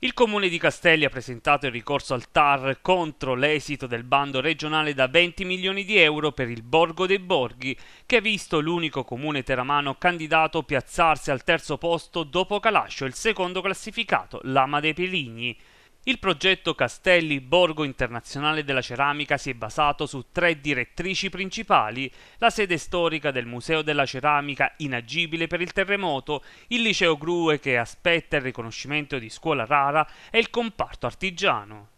Il comune di Castelli ha presentato il ricorso al TAR contro l'esito del bando regionale da 20 milioni di euro per il Borgo dei Borghi, che ha visto l'unico comune teramano candidato piazzarsi al terzo posto dopo Calascio, il secondo classificato, Lama dei Peligni. Il progetto Castelli Borgo Internazionale della Ceramica si è basato su tre direttrici principali, la sede storica del Museo della Ceramica inagibile per il terremoto, il liceo Grue che aspetta il riconoscimento di scuola rara e il comparto artigiano.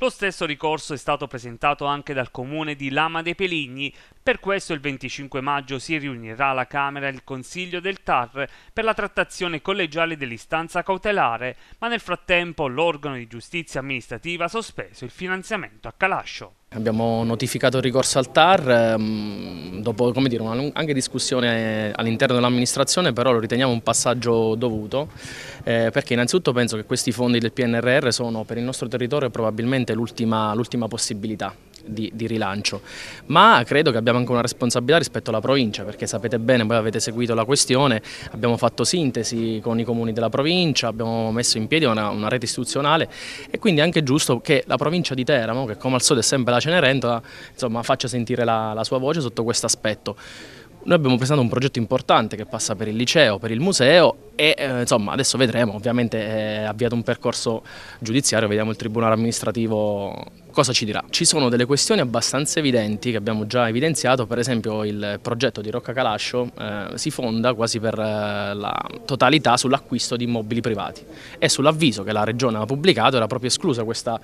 Lo stesso ricorso è stato presentato anche dal comune di Lama dei Peligni, per questo il 25 maggio si riunirà la Camera e il Consiglio del TAR per la trattazione collegiale dell'istanza cautelare, ma nel frattempo l'organo di giustizia amministrativa ha sospeso il finanziamento a Calascio. Abbiamo notificato il ricorso al TAR, ehm, dopo dire, una anche discussione eh, all'interno dell'amministrazione, però lo riteniamo un passaggio dovuto, eh, perché innanzitutto penso che questi fondi del PNRR sono per il nostro territorio probabilmente l'ultima possibilità. Di, di, rilancio, ma credo che abbiamo anche una responsabilità rispetto alla provincia perché sapete bene, voi avete seguito la questione, abbiamo fatto sintesi con i comuni della provincia, abbiamo messo in piedi una, una rete istituzionale e quindi è anche giusto che la provincia di Teramo, che come al solito è sempre la della Cenerentola, insomma faccia sentire la, la sua voce sotto questo aspetto. Noi abbiamo presentato un progetto importante che passa per il liceo, per il museo e eh, insomma adesso vedremo, ovviamente è eh, avviato un percorso giudiziario, vediamo il Tribunale amministrativo cosa ci dirà. Ci sono delle questioni abbastanza evidenti che abbiamo già evidenziato, per esempio il progetto di Rocca Calascio eh, si fonda quasi per eh, la totalità sull'acquisto di immobili privati e sull'avviso che la Regione ha pubblicato era proprio esclusa questa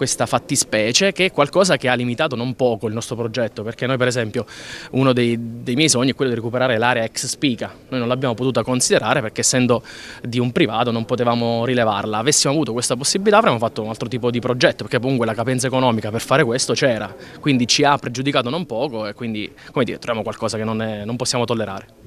questa fattispecie che è qualcosa che ha limitato non poco il nostro progetto perché noi per esempio uno dei, dei miei sogni è quello di recuperare l'area ex Spica, noi non l'abbiamo potuta considerare perché essendo di un privato non potevamo rilevarla, avessimo avuto questa possibilità avremmo fatto un altro tipo di progetto perché comunque la capienza economica per fare questo c'era, quindi ci ha pregiudicato non poco e quindi come dire, troviamo qualcosa che non, è, non possiamo tollerare.